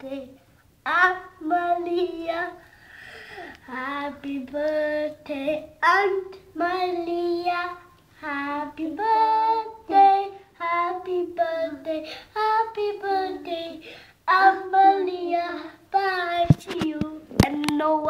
birthday, Amalia. Happy birthday, Aunt Maria! Happy birthday, happy birthday, happy birthday, Aunt Maria! Bye, to you. And no